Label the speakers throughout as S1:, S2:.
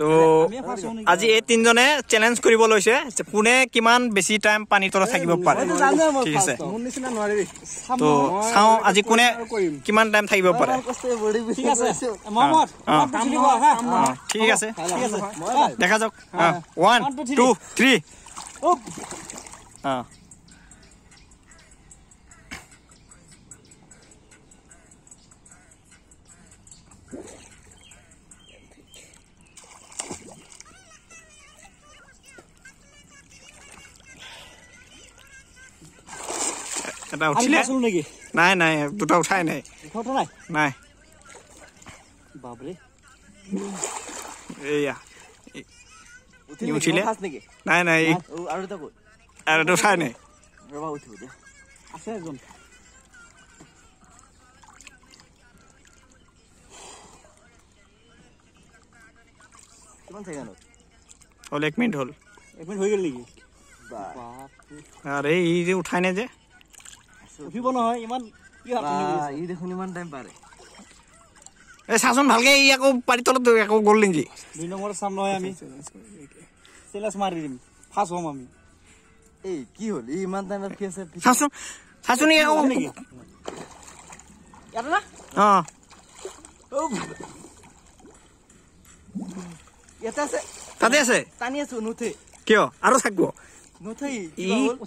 S1: তো আজি এই তিনিজনে চেলেঞ্জ কৰিব লৈছে কোনে কিমান বেছি টাইম পানীৰ তলত থাকিব পাৰে ঠিক আছে তো চাওঁ আজি কোনে কিমান টাইম থাকিব পাৰে ঠিক আছে দেখা যাওক ওৱান টু থ্ৰী অ এটা উঠিলে নাই নাই দুটা উঠাই নাই নাই উঠিলে নাই নাই আৰু এটা উঠাই আৰে ই যে উঠাই নাই যে উঠিব নহয় ইমান ই দেখোন ইমান টাইম পাৰে এই চাচোন ভালকে ই আকৌ পাৰি তলত আকৌ গ'ল নেকি দুই নম্বৰত চাম নহয় আমি চেলাচ মাৰি দিম ফাৰ্ষ্ট হ'ম আমি এই কি হ'ল ই ইমান টাইম ৰখি আছে চাচোন চাচোন ইয়াকো নেকি ইয়াতে না অঁ ইয়াতে আছে তাতে আছে টানি আছো নুঠে কিয় আৰু থাকিব থাকিব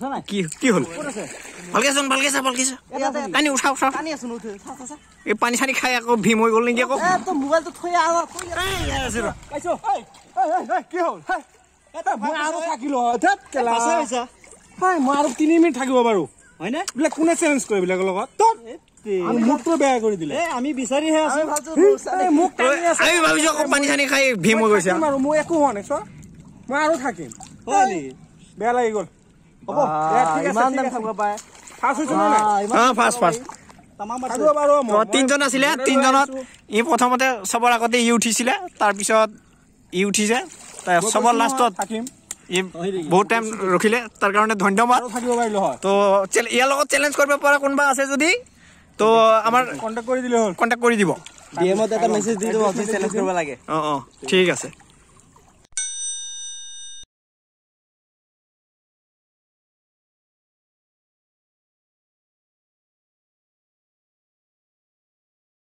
S1: বাৰু হয়নে বোলে কোনে চেলেঞ্জ কৰে এইবিলাকৰ লগত মোকতো বেয়া কৰি দিলে আমি বিচাৰিহে আছো মই একো হোৱা নাই চোৱা মই আৰু থাকিম বেয়া লাগি গল হব ইমান দাম থাকিব পাৰে তিনজন আছিলে তিনজনত ই প্ৰথমতে চবৰ আগতে ই উঠিছিলে তাৰপিছত ই উঠিছে চবৰ লাষ্টত ই বহুত টাইম ৰখিলে তাৰ কাৰণে ধন্যবাদ তো ইয়াৰ লগত চেলেঞ্জ কৰিব পৰা কোনোবা আছে যদি তো আমাৰ কণ্টেক্ট কৰি দিলে হ'ল কণ্টেক্ট কৰি দিব ঠিক আছে